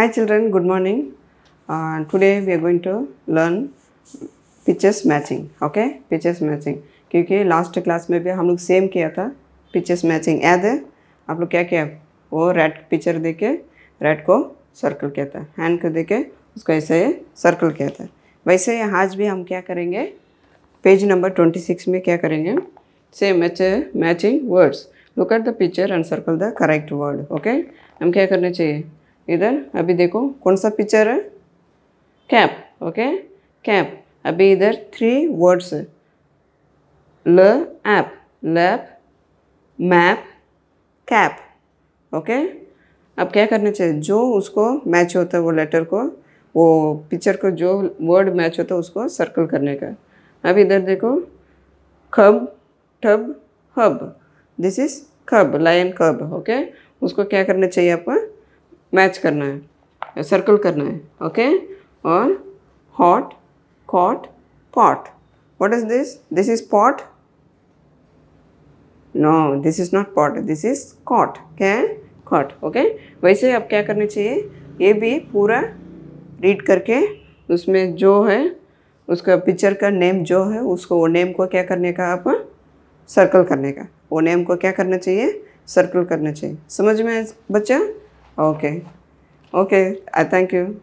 Hi children, good morning. Uh, today we are going to learn pitches matching. Okay, pitches matching. क्योंकि last class में भी हम लोग same किया था पिचेस मैचिंग याद है आप लोग क्या किया वो रेड पिक्चर दे के रेड को सर्कल किया था हैंड को दे के उसको ऐसे सर्कल किया था वैसे आज भी हम क्या करेंगे पेज नंबर ट्वेंटी सिक्स में क्या करेंगे same match matching words look at the picture and circle the correct word okay हम क्या करना चाहिए इधर अभी देखो कौन सा पिक्चर है कैप ओके कैप अभी इधर थ्री वर्ड्स ल app lap map cap okay अब क्या करना चाहिए जो उसको मैच होता है वो लेटर को वो पिक्चर को जो वर्ड मैच होता है उसको सर्कल करने का अब इधर देखो खब ठब hub this is cub line cub okay उसको क्या करना चाहिए आपको मैच करना है सर्कल करना है ओके और hot cot pot what is this this is pot no this is not pot this is cot क्या है कॉट ओके वैसे अब क्या करना चाहिए ये भी पूरा रीड करके उसमें जो है उसका पिक्चर का नेम जो है उसको वो नेम को क्या करने का आप सर्कल करने का वो नेम को क्या करना चाहिए सर्कल करना चाहिए समझ में बच्चा Okay. Okay. I thank you.